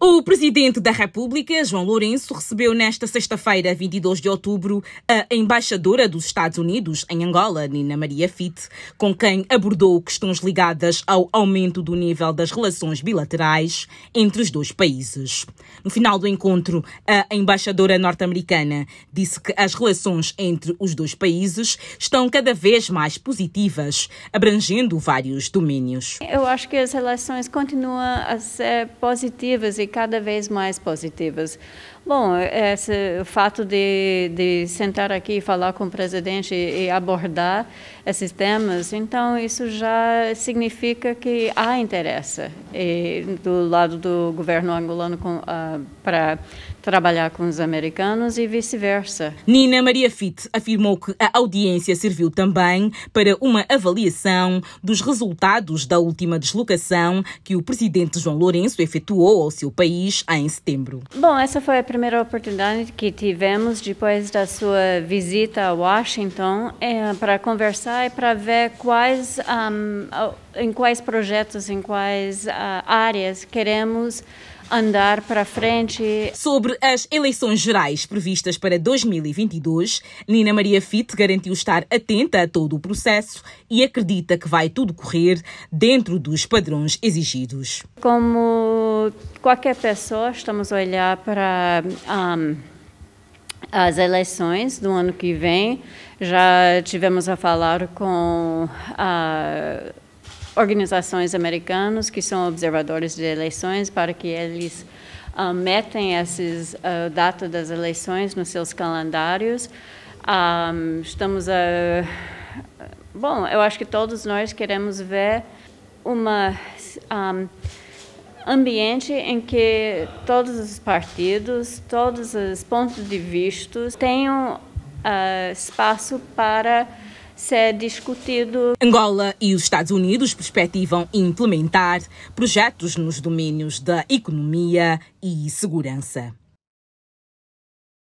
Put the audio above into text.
O presidente da República, João Lourenço, recebeu nesta sexta-feira, 22 de outubro, a embaixadora dos Estados Unidos em Angola, Nina Maria Fitt, com quem abordou questões ligadas ao aumento do nível das relações bilaterais entre os dois países. No final do encontro, a embaixadora norte-americana disse que as relações entre os dois países estão cada vez mais positivas, abrangendo vários domínios. Eu acho que as relações continuam a ser positivas e cada vez mais positivas. Bom, esse, o fato de, de sentar aqui e falar com o presidente e, abordar esses temas, então isso já significa que há interesse e, do lado do governo angolano uh, para trabalhar com os americanos e vice-versa. Nina Maria Fitt afirmou que a audiência serviu também para uma avaliação dos resultados da última deslocação que o presidente João Lourenço efetuou ao seu país em setembro. Bom, essa foi a primeira oportunidade que tivemos depois da sua visita a Washington é, para conversar e para ver quais, um, ah, em quais projetos, em quais uh, áreas queremos andar para frente. Sobre as eleições gerais previstas para 2022, Nina Maria Fitt garantiu estar atenta a todo o processo e acredita que vai tudo correr dentro dos padrões exigidos. Como qualquer pessoa, estamos a olhar para um, as eleições do ano que vem. Já tivemos a falar com a ah, organizações americanas que são observadores de eleições para que eles uh, metem esses uh, ah, datas das eleições nos seus calendários. Um, ah, estamos a bom, eu acho que todos nós queremos ver uma um, ambiente em que todos os partidos, todos os pontos de vista tenham uh, espaço para ser é discutido. Angola e os Estados Unidos perspectivam implementar projetos nos domínios da economia e segurança.